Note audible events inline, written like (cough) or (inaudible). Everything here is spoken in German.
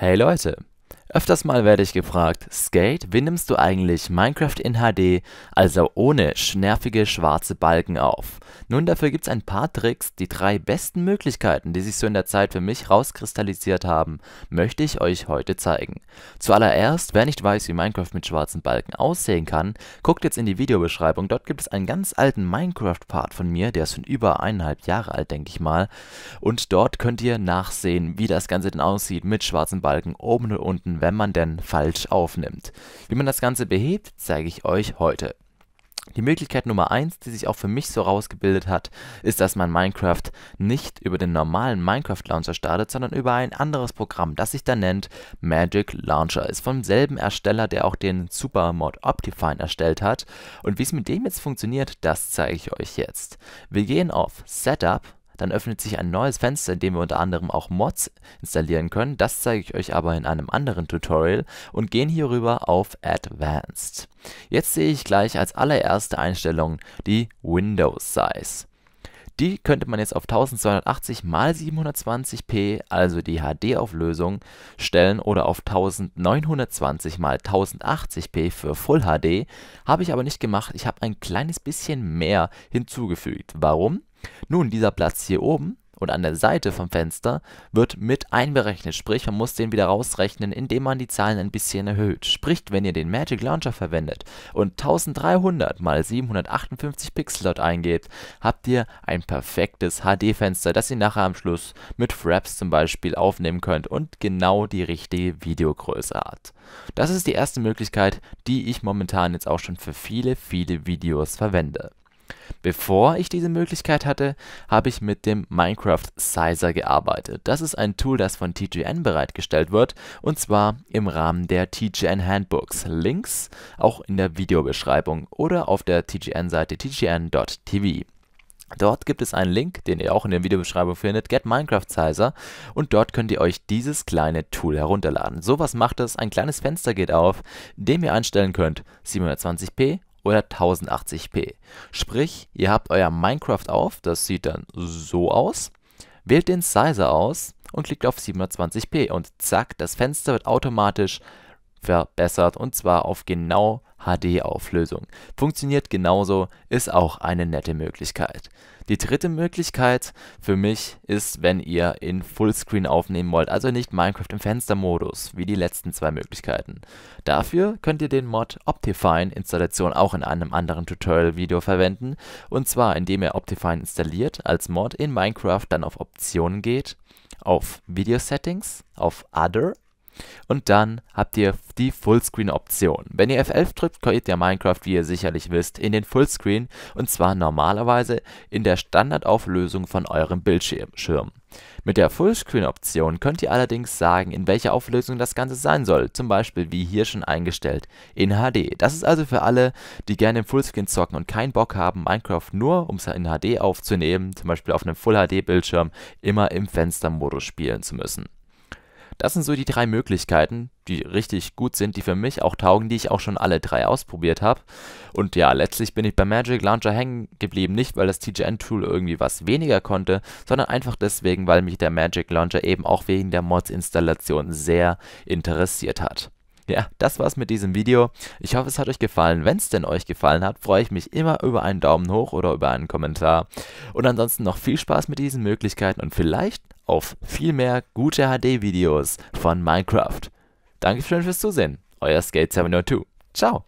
Hey Leute, Öfters mal werde ich gefragt, Skate, wie nimmst du eigentlich Minecraft in HD, also ohne schnervige schwarze Balken auf? Nun, dafür gibt es ein paar Tricks, die drei besten Möglichkeiten, die sich so in der Zeit für mich rauskristallisiert haben, möchte ich euch heute zeigen. Zuallererst, wer nicht weiß, wie Minecraft mit schwarzen Balken aussehen kann, guckt jetzt in die Videobeschreibung, dort gibt es einen ganz alten Minecraft-Part von mir, der ist schon über eineinhalb Jahre alt, denke ich mal, und dort könnt ihr nachsehen, wie das Ganze denn aussieht mit schwarzen Balken oben und unten können, wenn man denn falsch aufnimmt. Wie man das Ganze behebt, zeige ich euch heute. Die Möglichkeit Nummer 1, die sich auch für mich so rausgebildet hat, ist, dass man Minecraft nicht über den normalen Minecraft Launcher startet, sondern über ein anderes Programm, das sich dann nennt Magic Launcher. Ist vom selben Ersteller, der auch den Supermod Optifine erstellt hat. Und wie es mit dem jetzt funktioniert, das zeige ich euch jetzt. Wir gehen auf Setup dann öffnet sich ein neues Fenster, in dem wir unter anderem auch Mods installieren können. Das zeige ich euch aber in einem anderen Tutorial und gehen hierüber auf Advanced. Jetzt sehe ich gleich als allererste Einstellung die Windows Size. Die könnte man jetzt auf 1280 x 720p, also die HD-Auflösung, stellen oder auf 1920 x 1080p für Full HD. Habe ich aber nicht gemacht, ich habe ein kleines bisschen mehr hinzugefügt. Warum? Nun, dieser Platz hier oben und an der Seite vom Fenster wird mit einberechnet, sprich man muss den wieder rausrechnen, indem man die Zahlen ein bisschen erhöht. Sprich, wenn ihr den Magic Launcher verwendet und 1300 x 758 Pixel dort eingebt, habt ihr ein perfektes HD-Fenster, das ihr nachher am Schluss mit Fraps zum Beispiel aufnehmen könnt und genau die richtige Videogröße hat. Das ist die erste Möglichkeit, die ich momentan jetzt auch schon für viele, viele Videos verwende. Bevor ich diese Möglichkeit hatte, habe ich mit dem Minecraft Sizer gearbeitet. Das ist ein Tool, das von TGN bereitgestellt wird und zwar im Rahmen der TGN Handbooks. Links auch in der Videobeschreibung oder auf der TGN-Seite tgn.tv. Dort gibt es einen Link, den ihr auch in der Videobeschreibung findet, Get Minecraft Sizer und dort könnt ihr euch dieses kleine Tool herunterladen. Sowas macht es, ein kleines Fenster geht auf, dem ihr einstellen könnt 720p oder 1080p. Sprich, ihr habt euer Minecraft auf, das sieht dann so aus, wählt den Sizer aus und klickt auf 720p und zack, das Fenster wird automatisch verbessert und zwar auf genau HD-Auflösung. Funktioniert genauso, ist auch eine nette Möglichkeit. Die dritte Möglichkeit für mich ist, wenn ihr in Fullscreen aufnehmen wollt, also nicht Minecraft im Fenstermodus, wie die letzten zwei Möglichkeiten. Dafür könnt ihr den Mod Optifine Installation auch in einem anderen Tutorial-Video verwenden, und zwar indem ihr Optifine installiert als Mod in Minecraft, dann auf Optionen geht, auf Video Settings, auf Other und dann habt ihr die Fullscreen-Option. Wenn ihr F11 drückt, geht ihr Minecraft, wie ihr sicherlich wisst, in den Fullscreen und zwar normalerweise in der Standardauflösung von eurem Bildschirm. Mit der Fullscreen-Option könnt ihr allerdings sagen, in welcher Auflösung das Ganze sein soll, zum Beispiel wie hier schon eingestellt in HD. Das ist also für alle, die gerne im Fullscreen zocken und keinen Bock haben, Minecraft nur, um es in HD aufzunehmen, zum Beispiel auf einem Full-HD-Bildschirm, immer im Fenstermodus spielen zu müssen. Das sind so die drei Möglichkeiten, die richtig gut sind, die für mich auch taugen, die ich auch schon alle drei ausprobiert habe. Und ja, letztlich bin ich bei Magic Launcher hängen geblieben, nicht weil das TGN-Tool irgendwie was weniger konnte, sondern einfach deswegen, weil mich der Magic Launcher eben auch wegen der Mods-Installation sehr interessiert hat. (laughs) Ja, das war's mit diesem Video. Ich hoffe, es hat euch gefallen. Wenn es denn euch gefallen hat, freue ich mich immer über einen Daumen hoch oder über einen Kommentar. Und ansonsten noch viel Spaß mit diesen Möglichkeiten und vielleicht auf viel mehr gute HD-Videos von Minecraft. Dankeschön fürs Zusehen. Euer Skate702. Ciao.